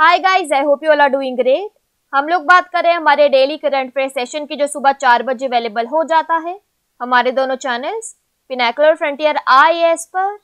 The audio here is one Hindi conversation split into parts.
hi guys I hope you all are doing great हम लोग बात कर रहे हैं हमारे डेली करंट अफेयर सेशन की जो सुबह चार बजे अवेलेबल हो जाता है हमारे दोनों चैनल्स पिनाकुलर फ्रंटियर आई पर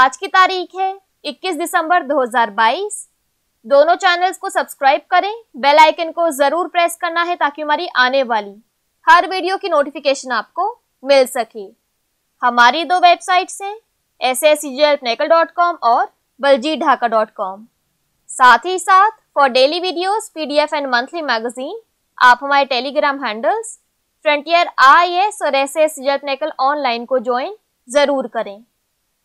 आज की तारीख है 21 दिसंबर 2022 दोनों चैनल्स को सब्सक्राइब करें बेल आइकन को ज़रूर प्रेस करना है ताकि हमारी आने वाली हर वीडियो की नोटिफिकेशन आपको मिल सके हमारी दो वेबसाइट्स हैं S S C G L और बलजी ढाका डॉट कॉम साथ ही साथ for daily videos, PDF and monthly magazine आप हमारे Telegram handles frontier I S और एस एस जटनेकल ऑनलाइन को ज्वाइन जरूर करें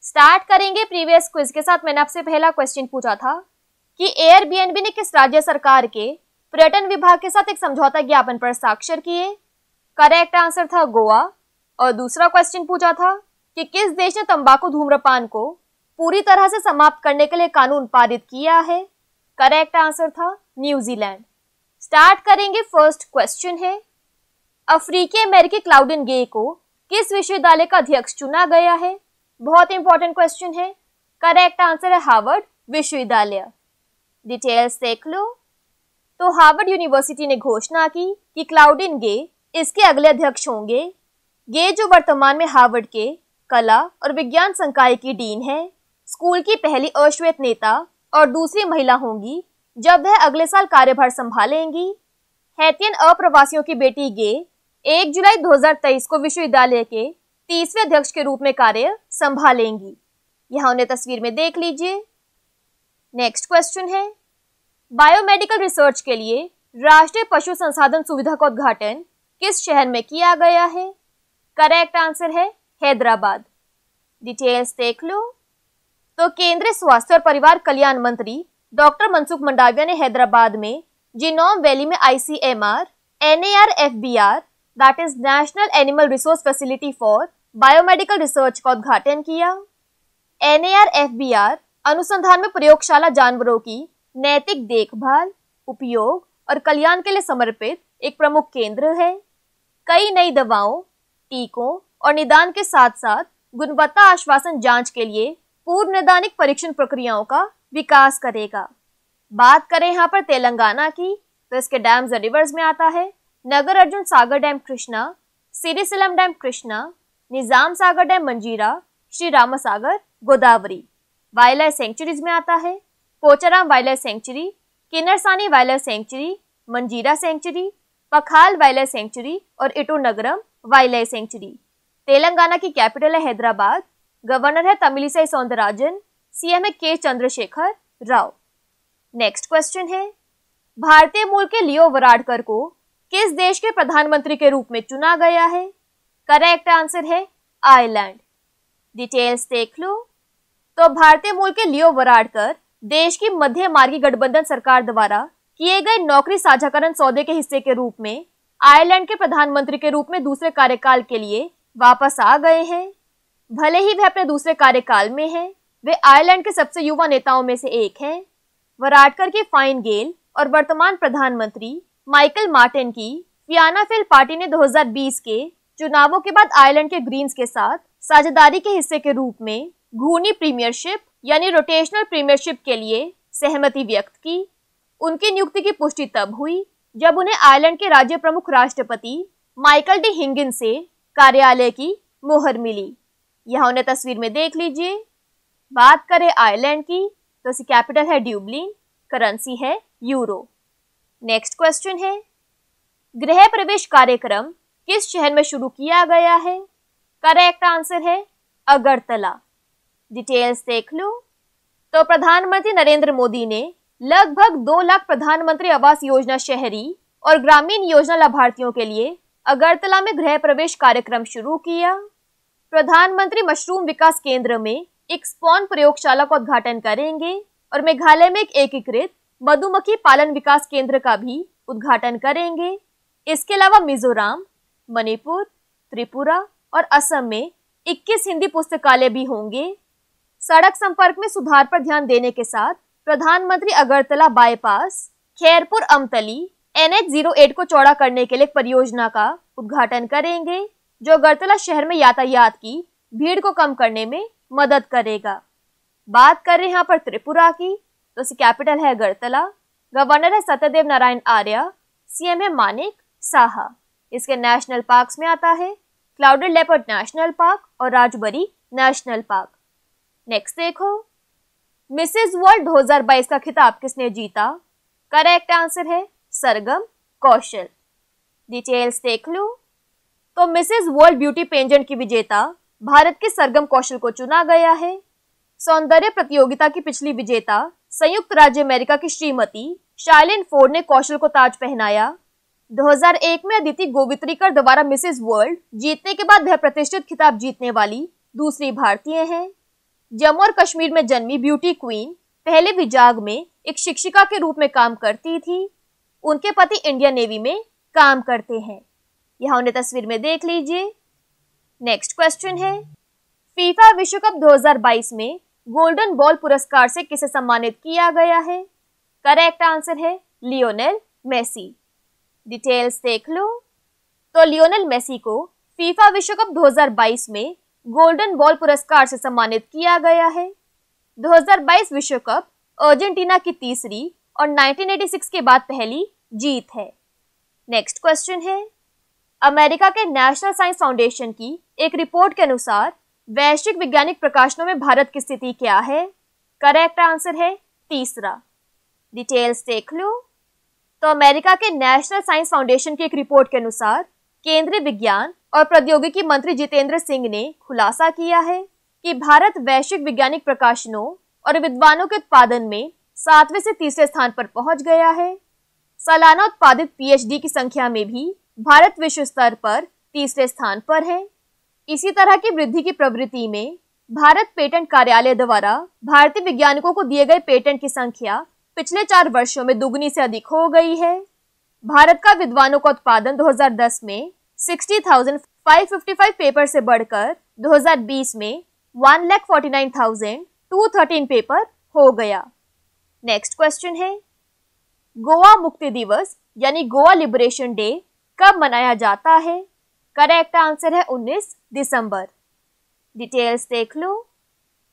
स्टार्ट करेंगे प्रीवियस क्विज के साथ मैंने आपसे पहला क्वेश्चन पूछा था कि एयरबीएनबी ने किस राज्य सरकार के पर्यटन विभाग के साथ एक समझौता ज्ञापन पर हस्ताक्षर किए करेक्ट आंसर था गोवा और दूसरा क्वेश्चन पूछा था कि किस देश ने तंबाकू धूम्रपान को पूरी तरह से समाप्त करने के लिए कानून पारित किया है करेक्ट आंसर था न्यूजीलैंड स्टार्ट करेंगे फर्स्ट क्वेश्चन है अफ्रीकी अमेरिकी इन गे को किस विश्वविद्यालय का अध्यक्ष चुना गया है बहुत इंपॉर्टेंट क्वेश्चन है करेक्ट आंसर है हार्वर्ड विश्वविद्यालय डिटेल्स देख लो तो हार्वर्ड यूनिवर्सिटी ने घोषणा की कि क्लाउडिन गे इसके अगले अध्यक्ष होंगे गे जो वर्तमान में हार्वर्ड के कला और विज्ञान संकाय की डीन है स्कूल की पहली अश्वेत नेता और दूसरी महिला होंगी जब वह अगले साल कार्यभार संभालेंगी हैतियन अप्रवासियों की बेटी गे एक जुलाई 2023 को विश्वविद्यालय के तीसवे अध्यक्ष के रूप में कार्य संभालेंगी यहाँ उन्हें तस्वीर में देख लीजिए नेक्स्ट क्वेश्चन है बायोमेडिकल रिसर्च के लिए राष्ट्रीय पशु संसाधन सुविधा का उद्घाटन किस शहर में किया गया है करेक्ट आंसर है हैदराबाद डिटेल्स देख लो तो केंद्रीय स्वास्थ्य और परिवार कल्याण मंत्री डॉक्टर मनसुख मंडाविया ने हैदराबाद में जिनोम वैली में ICMR R that is national animal resource facility for biomedical research का उद्घाटन किया आर अनुसंधान में प्रयोगशाला जानवरों की नैतिक देखभाल उपयोग और कल्याण के लिए समर्पित एक प्रमुख केंद्र है कई नई दवाओं टीकों और निदान के साथ साथ गुणवत्ता आश्वासन जांच के लिए पूर्व नैदानिक परीक्षण प्रक्रियाओं का विकास करेगा बात करें यहाँ पर तेलंगाना की तो इसके डैम्स रिवर्स में आता है Nagar Arjun Sagar dam Krishna Srisailam dam Krishna Nizam Sagar dam Manjira Shri Ram Sagar Godavari wild life sanctuaries में आता है Kocharam wild life sanctuary Kinnerasani wild life sanctuary Manjira sanctuary Pakhal wild life sanctuary और Eturnagaram wild life sanctuary Telangana की कैपिटल है हैदराबाद गवर्नर है तमिलिसाई सौंदरराजन सीएम है के चंद्रशेखर राव नेक्स्ट क्वेश्चन है भारतीय मूल के लियो वराडकर को किस देश के प्रधानमंत्री के रूप में चुना गया है करेक्ट आंसर है आयरलैंड डिटेल्स देख लो तो भारतीय मूल के लियो वराडकर देश की मध्य मार्गी गठबंधन सरकार द्वारा किए गए नौकरी साझाकरण सौदे के हिस्से के रूप में आयरलैंड के प्रधानमंत्री के रूप में दूसरे कार्यकाल के लिए वापस आ गए हैं भले ही वे अपने दूसरे कार्यकाल में हैं, वे आयरलैंड के सबसे युवा नेताओं में से एक हैं वराटकर के फाइन गेल और वर्तमान प्रधानमंत्री माइकल मार्टिन की फियाना फिल पार्टी ने 2020 के चुनावों के बाद आयरलैंड के ग्रीन्स के साथ साझेदारी के हिस्से के रूप में घूनी प्रीमियरशिप यानी रोटेशनल प्रीमियरशिप के लिए सहमति व्यक्त की उनकी नियुक्ति की पुष्टि तब हुई जब उन्हें आयरलैंड के राज्य प्रमुख राष्ट्रपति माइकल डी हिंगिन से कार्यालय की मोहर मिली यहाँ उन्हें तस्वीर में देख लीजिए बात करें आयरलैंड की तो इसकी कैपिटल है ड्यूबलिन करेंसी है यूरो नेक्स्ट क्वेश्चन है गृह प्रवेश कार्यक्रम किस शहर में शुरू किया गया है करेक्ट आंसर है अगरतला डिटेल्स देख लो तो प्रधानमंत्री नरेंद्र मोदी ने लगभग दो लाख प्रधानमंत्री आवास योजना शहरी और ग्रामीण योजना लाभार्थियों के लिए अगरतला में गृह प्रवेश कार्यक्रम शुरू किया प्रधानमंत्री मशरूम विकास केंद्र में एक स्पॉन प्रयोगशाला का उद्घाटन करेंगे और मेघालय में एक एकीकृत मधुमक्खी पालन विकास केंद्र का भी उद्घाटन करेंगे इसके अलावा मिजोरम मणिपुर त्रिपुरा और असम में 21 हिंदी पुस्तकालय भी होंगे सड़क संपर्क में सुधार पर ध्यान देने के साथ प्रधानमंत्री अगरतला बाईपास खैरपुर अमतली एन को चौड़ा करने के लिए परियोजना का उद्घाटन करेंगे जो अगरतला शहर में यातायात की भीड़ को कम करने में मदद करेगा बात कर रहे हैं यहाँ पर त्रिपुरा की तो उसकी कैपिटल है अगरतला गवर्नर है सत्यदेव नारायण आर्या सीएम है मानिक साहा इसके नेशनल पार्क में आता है क्लाउडेड लेपर्ड नेशनल पार्क और राजबरी नेशनल पार्क नेक्स्ट देखो मिसेज वर्ल्ड 2022 का खिताब किसने जीता करेक्ट आंसर है सरगम कौशल डिटेल्स देख लो तो मिसेज वर्ल्ड ब्यूटी पेंजेंट की विजेता भारत के सरगम कौशल को चुना गया है सौंदर्य प्रतियोगिता की पिछली विजेता संयुक्त राज्य अमेरिका की श्रीमती शाइलिन फोर्ड ने कौशल को ताज पहनाया 2001 में अदिति गोवित्रीकर द्वारा मिसेज वर्ल्ड जीतने के बाद वह प्रतिष्ठित खिताब जीतने वाली दूसरी भारतीय हैं जम्मू और कश्मीर में जन्मी ब्यूटी क्वीन पहले विजाग में एक शिक्षिका के रूप में काम करती थी उनके पति इंडियन नेवी में काम करते हैं यहाँ उन्हें तस्वीर में देख लीजिए नेक्स्ट क्वेश्चन है फीफा विश्व कप 2022 में गोल्डन बॉल पुरस्कार से किसे सम्मानित किया गया है करेक्ट आंसर है लियोनेल मेसी डिटेल्स देख लो तो लियोनेल मेसी को फीफा विश्व कप 2022 में गोल्डन बॉल पुरस्कार से सम्मानित किया गया है 2022 विश्व कप अर्जेंटीना की तीसरी और 1986 के बाद पहली जीत है नेक्स्ट क्वेश्चन है अमेरिका के नेशनल साइंस फाउंडेशन की एक रिपोर्ट के अनुसार वैश्विक वैज्ञानिक प्रकाशनों में भारत की स्थिति क्या है करेक्ट आंसर है तीसरा डिटेल्स देख लो तो अमेरिका के नेशनल साइंस फाउंडेशन की एक रिपोर्ट के अनुसार केंद्रीय विज्ञान और प्रौद्योगिकी मंत्री जितेंद्र सिंह ने खुलासा किया है कि भारत वैश्विक वैज्ञानिक प्रकाशनों और विद्वानों के उत्पादन में सातवें से तीसरे स्थान पर पहुंच गया है सालाना उत्पादित पीएचडी की संख्या में भी भारत विश्व स्तर पर तीसरे स्थान पर है इसी तरह की वृद्धि की प्रवृत्ति में भारत पेटेंट कार्यालय द्वारा भारतीय वैज्ञानिकों को दिए गए पेटेंट की संख्या पिछले चार वर्षों में दुगनी से अधिक हो गई है भारत का विद्वानों का उत्पादन 2010 में 60,555 पेपर से बढ़कर 2020 में 1,49,213 पेपर हो गया नेक्स्ट क्वेश्चन है गोवा मुक्ति दिवस यानी गोवा लिबरेशन डे कब मनाया जाता है करेक्ट आंसर है 19 दिसंबर डिटेल्स देख लो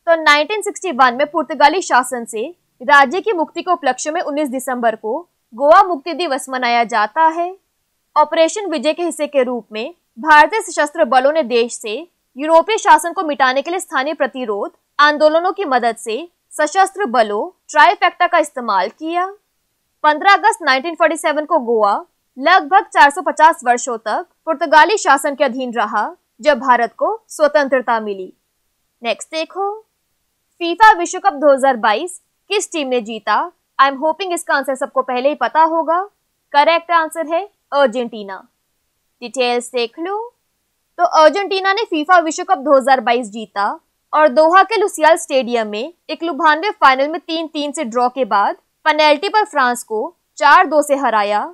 तो 1961 में पुर्तगाली शासन से राज्य की मुक्ति के उपलक्ष्य में 19 दिसंबर को गोवा मुक्ति दिवस मनाया जाता है ऑपरेशन विजय के हिस्से के रूप में भारतीय सशस्त्र बलों ने देश से यूरोपीय शासन को मिटाने के लिए स्थानीय प्रतिरोध आंदोलनों की मदद से सशस्त्र बलों ट्राइफेक्टा का इस्तेमाल किया 15 अगस्त 1947 को गोवा लगभग 450 वर्षों तक पुर्तगाली शासन के अधीन रहा जब भारत को स्वतंत्रता मिली नेक्स्ट देखो फीफा विश्व कप 2022 किस टीम ने जीता आई एम होपिंग इसका आंसर सबको पहले ही पता होगा करेक्ट आंसर है अर्जेंटीना डिटेल्स देख लो तो अर्जेंटीना ने फीफा विश्व कप 2022 जीता और दोहा के लुसियाल स्टेडियम में एक लुभानवे फाइनल में तीन तीन से ड्रॉ के बाद पेनल्टी पर फ्रांस को चार दो से हराया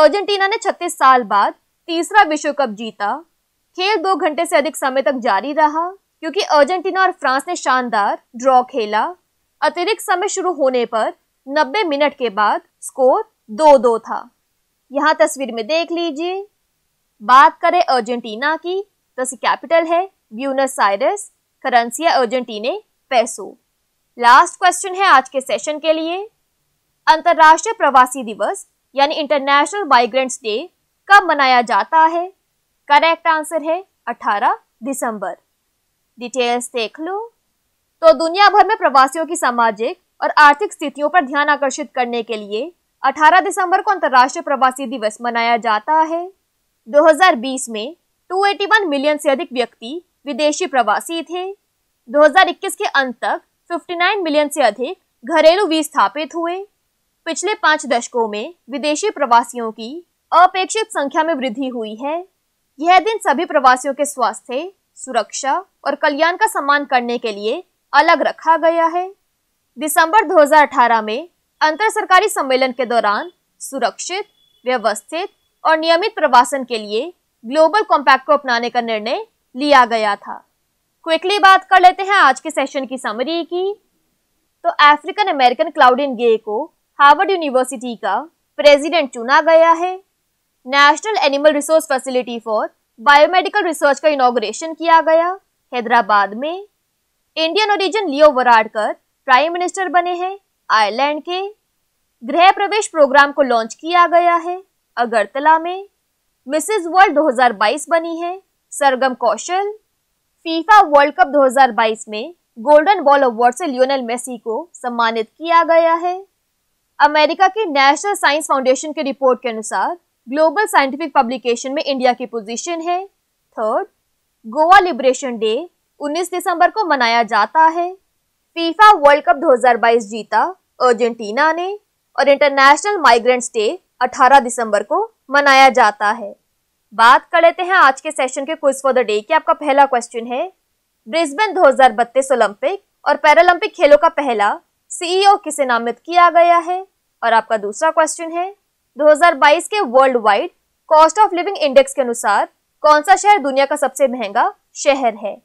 अर्जेंटीना ने 36 साल बाद तीसरा विश्व कप जीता खेल दो घंटे से अधिक समय तक जारी रहा क्योंकि अर्जेंटीना और फ्रांस ने शानदार ड्रॉ खेला अतिरिक्त समय शुरू होने पर 90 मिनट के बाद स्कोर दो दो था यहाँ तस्वीर में देख लीजिए बात करें अर्जेंटीना की तो कैपिटल है ब्यूनस आयरस करंसिया अर्जेंटीने पैसो लास्ट क्वेश्चन है आज के सेशन के लिए अंतर्राष्ट्रीय प्रवासी दिवस यानी इंटरनेशनल माइग्रेंट्स डे कब मनाया जाता है करेक्ट आंसर है 18 दिसंबर डिटेल्स देख लो तो दुनिया भर में प्रवासियों की सामाजिक और आर्थिक स्थितियों पर ध्यान आकर्षित करने के लिए 18 दिसंबर को अंतर्राष्ट्रीय प्रवासी दिवस मनाया जाता है 2020 में 281 मिलियन से अधिक व्यक्ति विदेशी प्रवासी थे 2021 के अंत तक 59 मिलियन से अधिक घरेलू वीज स्थापित हुए पिछले पांच दशकों में विदेशी प्रवासियों की अपेक्षित संख्या में वृद्धि हुई है यह दिन सभी प्रवासियों के स्वास्थ्य सुरक्षा और कल्याण का सम्मान करने के लिए अलग रखा गया है दिसंबर 2018 में अंतर सरकारी सम्मेलन के दौरान सुरक्षित व्यवस्थित और नियमित प्रवासन के लिए ग्लोबल कॉम्पैक्ट को अपनाने का निर्णय लिया गया था क्विकली बात कर लेते हैं आज के सेशन की समरी की तो अफ्रीकन अमेरिकन क्लाउडिन गे को हार्वर्ड यूनिवर्सिटी का प्रेसिडेंट चुना गया है national animal resource facility for biomedical research का इनाग्रेशन किया गया हैदराबाद में Indian origin Leo Varadkar prime minister बने हैं आयरलैंड के गृह प्रवेश प्रोग्राम को लॉन्च किया गया है अगरतला में मिसेज वर्ल्ड 2022 बनी है Sargam Kaushal FIFA world cup 2022 में गोल्डन बॉल अवार्ड से लियोनल मेसी को सम्मानित किया गया है अमेरिका के नेशनल साइंस फाउंडेशन की रिपोर्ट के अनुसार ग्लोबल साइंटिफिक पब्लिकेशन में इंडिया की पोजीशन है थर्ड गोवा लिबरेशन डे 19 दिसंबर को मनाया जाता है फीफा वर्ल्ड कप 2022 जीता अर्जेंटीना ने और इंटरनेशनल माइग्रेंट्स डे 18 दिसंबर को मनाया जाता है बात कर लेते हैं आज के सेशन के क्विज फॉर द डे की आपका पहला क्वेश्चन है ब्रिस्बेन 2032 ओलंपिक और पैरालंपिक खेलों का पहला सीईओ किसे नामित किया गया है और आपका दूसरा क्वेश्चन है 2022 के world wide cost of living index के अनुसार कौन सा शहर दुनिया का सबसे महंगा शहर है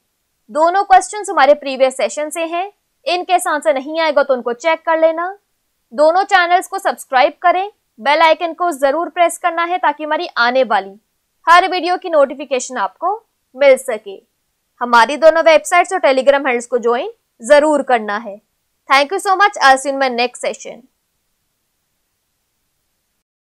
दोनों क्वेश्चन हमारे प्रीवियस सेशन से हैं इनकेस आंसर नहीं आएगा तो उनको चेक कर लेना दोनों चैनल्स को सब्सक्राइब करें बेल आइकन को जरूर प्रेस करना है ताकि हमारी आने वाली हर वीडियो की नोटिफिकेशन आपको मिल सके हमारी दोनों वेबसाइट्स और टेलीग्राम हैंडल्स को ज्वाइन जरूर करना है thank you so much all in my next session